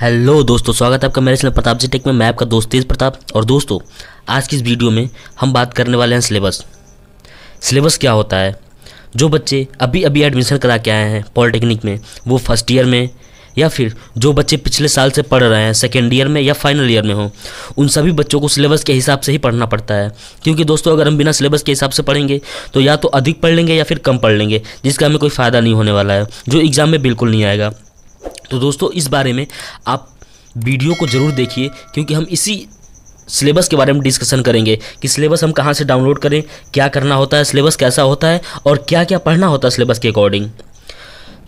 hello दोस्तों स्वागत है आपका मेरे चैनल प्रताप जी टेक में मैं आपका दोस्त तेज प्रताप और दोस्तों आज की इस वीडियो में हम बात करने वाले हैं सिलेबस सिलेबस क्या होता है जो बच्चे अभी अभी एडमिशन करा के आए हैं पॉलिटेक्निक में वो फर्स्ट ईयर में या फिर जो बच्चे पिछले साल से पढ़ रहे हैं सेकेंड ईयर में या फाइनल ईयर में हो उन सभी बच्चों को सिलेबस के हिसाब से ही पढ़ना पड़ता है क्योंकि दोस्तों अगर हम बिना सिलेबस के हिसाब से पढ़ेंगे तो या तो अधिक पढ़ लेंगे या फिर कम पढ़ लेंगे जिसका हमें कोई फ़ायदा नहीं होने वाला है जो एग्ज़ाम में बिल्कुल नहीं आएगा तो दोस्तों इस बारे में आप वीडियो को ज़रूर देखिए क्योंकि हम इसी सिलेबस के बारे में डिस्कशन करेंगे कि सिलेबस हम कहाँ से डाउनलोड करें क्या करना होता है सिलेबस कैसा होता है और क्या क्या पढ़ना होता है सिलेबस के अकॉर्डिंग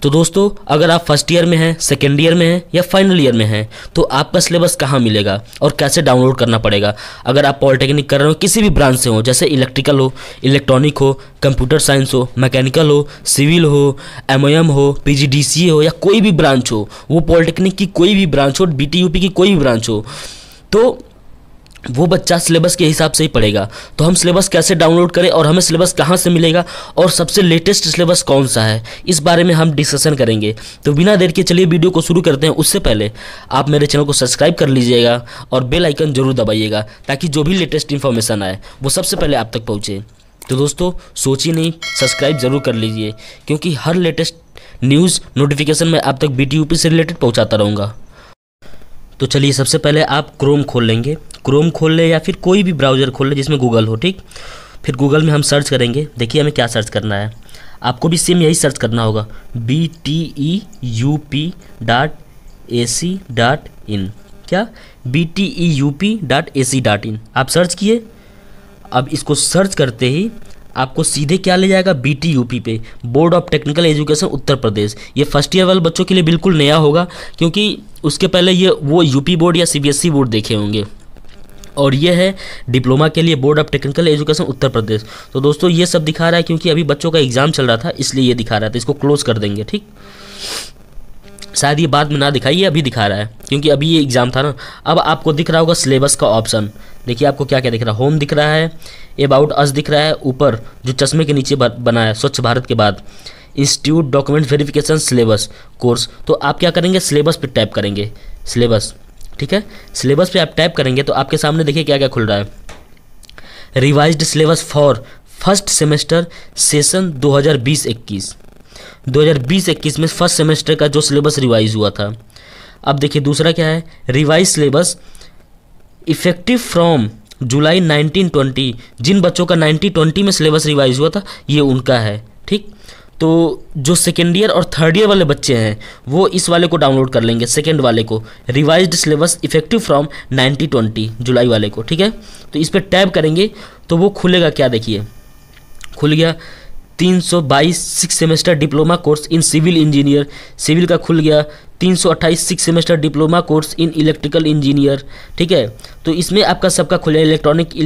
तो दोस्तों अगर आप फर्स्ट ईयर में हैं सेकेंड ईयर में हैं या फाइनल ईयर में हैं तो आपका सिलेबस कहाँ मिलेगा और कैसे डाउनलोड करना पड़ेगा अगर आप पॉलिटेक्निक कर रहे हो किसी भी ब्रांच से हो जैसे इलेक्ट्रिकल हो इलेक्ट्रॉनिक हो कंप्यूटर साइंस हो मैकेनिकल हो सिविल हो एम हो पी हो या कोई भी ब्रांच हो वो पॉलिटेक्निक की कोई भी ब्रांच हो बी की कोई भी ब्रांच हो तो वो बच्चा सिलेबस के हिसाब से ही पढ़ेगा तो हम सिलेबस कैसे डाउनलोड करें और हमें सिलेबस कहाँ से मिलेगा और सबसे लेटेस्ट सिलेबस कौन सा है इस बारे में हम डिस्कशन करेंगे तो बिना देर के चलिए वीडियो को शुरू करते हैं उससे पहले आप मेरे चैनल को सब्सक्राइब कर लीजिएगा और बेल आइकन जरूर दबाइएगा ताकि जो भी लेटेस्ट इन्फॉर्मेशन आए वो सबसे पहले आप तक पहुँचे तो दोस्तों ही नहीं सब्सक्राइब ज़रूर कर लीजिए क्योंकि हर लेटेस्ट न्यूज़ नोटिफिकेशन मैं आप तक बी से रिलेटेड पहुँचाता रहूँगा तो चलिए सबसे पहले आप क्रोम खोल लेंगे क्रोम खोल लें या फिर कोई भी ब्राउज़र खोल लें जिसमें गूगल हो ठीक फिर गूगल में हम सर्च करेंगे देखिए हमें क्या सर्च करना है आपको भी सेम यही सर्च करना होगा B T E U P dot A C dot in क्या B T E U P dot A C dot in आप सर्च किए अब इसको सर्च करते ही आपको सीधे क्या ले जाएगा बी टी यू पी पे board of technical education Uttar Pradesh ये फर्स्ट ईयर वाले बच्चों के लिए बिल्कुल नया होगा क्योंकि उसके पहले ये वो यूपी बोर्ड या सीबीएसई बोर्ड e देखे होंगे और ये है डिप्लोमा के लिए board of technical education Uttar Pradesh तो दोस्तों ये सब दिखा रहा है क्योंकि अभी बच्चों का एग्ज़ाम चल रहा था इसलिए ये दिखा रहा था इसको क्लोज कर देंगे ठीक शायद ये बाद में ना दिखाई ये अभी दिखा रहा है क्योंकि अभी ये एग्ज़ाम था ना अब आपको दिख रहा होगा सिलेबस का ऑप्शन देखिए आपको क्या क्या दिख रहा है होम दिख रहा है अबाउट अस दिख रहा है ऊपर जो चश्मे के नीचे बना है स्वच्छ भारत के बाद institute document verification syllabus course तो आप क्या करेंगे सिलेबस पर टाइप करेंगे सिलेबस ठीक है सिलेबस पर आप टाइप करेंगे तो आपके सामने देखिए क्या क्या खुल रहा है revise syllabus for first semester session दो हज़ार दो हज़ार में फर्स्ट सेमेस्टर का जो सिलेबस रिवाइज हुआ था अब देखिए दूसरा क्या है revise syllabus effective from July 1920 जिन बच्चों का 1920 में सिलेबस रिवाइज हुआ था ये उनका है ठीक तो जो सेकेंड ईयर और थर्ड ईयर वाले बच्चे हैं वो इस वाले को डाउनलोड कर लेंगे सेकेंड वाले को revise syllabus effective from 1920 July वाले को ठीक है तो इस पर टैब करेंगे तो वो खुलेगा क्या देखिए खुल गया तीन सौ बाईस six semester diploma course in civil engineer civil का खुल गया तीन सौ अट्ठाईस six semester diploma course in electrical engineer ठीक है तो इसमें आपका सबका खुल गया electronic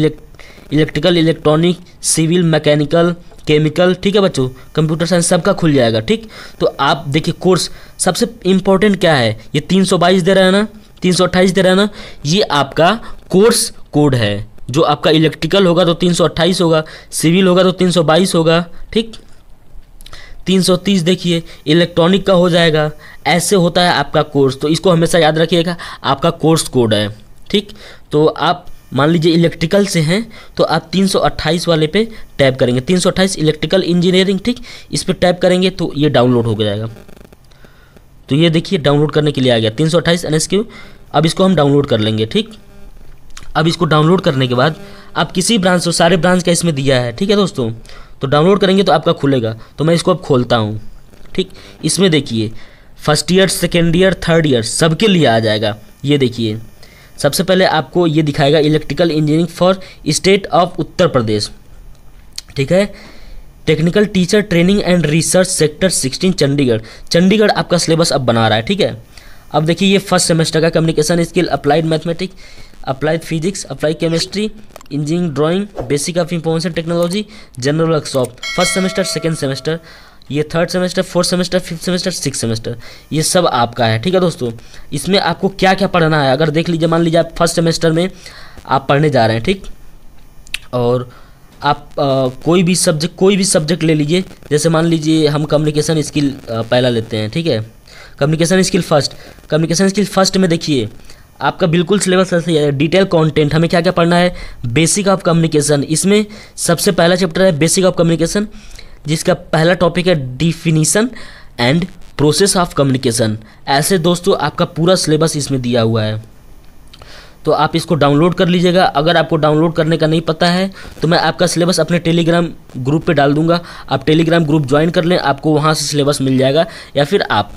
electrical electronic civil mechanical chemical ठीक है बच्चों कंप्यूटर साइंस सबका खुल जाएगा ठीक तो आप देखिए कोर्स सबसे इम्पोर्टेंट क्या है ये तीन सौ बाईस दे रहा है ना तीन सौ अट्ठाईस दे रहा है ना ये आपका कोर्स कोड है जो आपका इलेक्ट्रिकल होगा तो 328 होगा सिविल होगा तो 322 होगा ठीक 330 देखिए इलेक्ट्रॉनिक का हो जाएगा ऐसे होता है आपका कोर्स तो इसको हमेशा याद रखिएगा आपका कोर्स कोड है ठीक तो आप मान लीजिए इलेक्ट्रिकल से हैं तो आप 328 वाले पे टैप करेंगे 328 इलेक्ट्रिकल इंजीनियरिंग ठीक इस पर टैप करेंगे तो ये डाउनलोड हो जाएगा तो ये देखिए डाउनलोड करने के लिए आ गया 328 एन अब इसको हम डाउनलोड कर लेंगे ठीक अब इसको डाउनलोड करने के बाद आप किसी ब्रांच से सारे ब्रांच का इसमें दिया है ठीक है दोस्तों तो डाउनलोड करेंगे तो आपका खुलेगा तो मैं इसको अब खोलता हूँ ठीक इसमें देखिए first year second year third year सबके लिए आ जाएगा ये देखिए सबसे पहले आपको ये दिखाएगा electrical engineering for state of Uttar Pradesh ठीक है technical teacher training and research sector 16 Chandigarh Chandigarh आपका सिलेबस अब बना रहा है ठीक है अब देखिए ये फर्स्ट सेमेस्टर का communication skill applied mathematics applied physics applied chemistry engineering drawing basic of information technology general workshop first semester second semester ये third semester fourth semester fifth semester six semester ये सब आपका है ठीक है दोस्तों इसमें आपको क्या क्या पढ़ना है अगर देख लीजिए मान लीजिए आप फर्स्ट सेमेस्टर में आप पढ़ने जा रहे हैं ठीक और आप आ, कोई भी सब्जेक्ट कोई भी सब्जेक्ट ले लीजिए जैसे मान लीजिए हम कम्युनिकेशन स्किल पहला लेते हैं ठीक है communication skill first communication skill first में देखिए आपका बिल्कुल सिलेबस ऐसे है डिटेल कंटेंट हमें क्या क्या पढ़ना है बेसिक ऑफ कम्युनिकेशन इसमें सबसे पहला चैप्टर है बेसिक ऑफ कम्युनिकेशन जिसका पहला टॉपिक है definition and process of communication ऐसे दोस्तों आपका पूरा सिलेबस इसमें दिया हुआ है तो आप इसको डाउनलोड कर लीजिएगा अगर आपको डाउनलोड करने का नहीं पता है तो मैं आपका सिलेबस अपने टेलीग्राम ग्रुप पे डाल दूंगा आप टेलीग्राम ग्रुप ज्वाइन कर लें आपको वहाँ से सिलेबस मिल जाएगा या फिर आप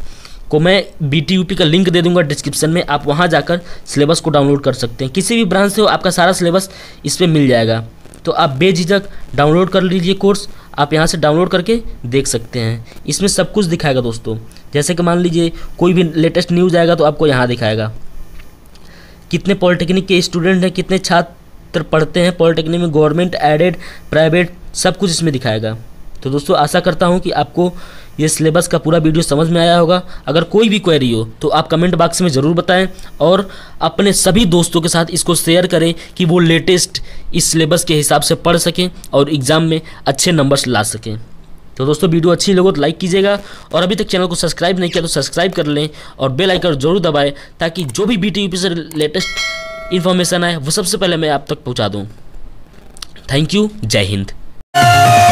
को मैं बी टी का लिंक दे दूंगा डिस्क्रिप्शन में आप वहाँ जाकर सिलेबस को डाउनलोड कर सकते हैं किसी भी ब्रांच से हो आपका सारा सिलेबस इस पर मिल जाएगा तो आप बेझिझक डाउनलोड कर लीजिए कोर्स आप यहाँ से डाउनलोड करके देख सकते हैं इसमें सब कुछ दिखाएगा दोस्तों जैसे कि मान लीजिए कोई भी लेटेस्ट न्यूज़ आएगा तो आपको यहाँ दिखाएगा कितने पॉलिटेक्निक के स्टूडेंट हैं कितने छात्र पढ़ते हैं पॉलिटेक्निक में गवर्नमेंट एडेड प्राइवेट सब कुछ इसमें दिखाएगा तो दोस्तों आशा करता हूँ कि आपको ये सिलेबस का पूरा वीडियो समझ में आया होगा अगर कोई भी क्वेरी हो तो आप कमेंट बॉक्स में ज़रूर बताएं और अपने सभी दोस्तों के साथ इसको शेयर करें कि वो लेटेस्ट इस सिलेबस के हिसाब से पढ़ सकें और एग्ज़ाम में अच्छे नंबर्स ला सकें तो दोस्तों वीडियो अच्छी लगे तो लाइक कीजिएगा और अभी तक चैनल को सब्सक्राइब नहीं किया तो सब्सक्राइब कर लें और बेल आइकन जरूर दबाएं ताकि जो भी बी टी से लेटेस्ट इन्फॉर्मेशन आए वो सबसे पहले मैं आप तक पहुंचा दूं थैंक यू जय हिंद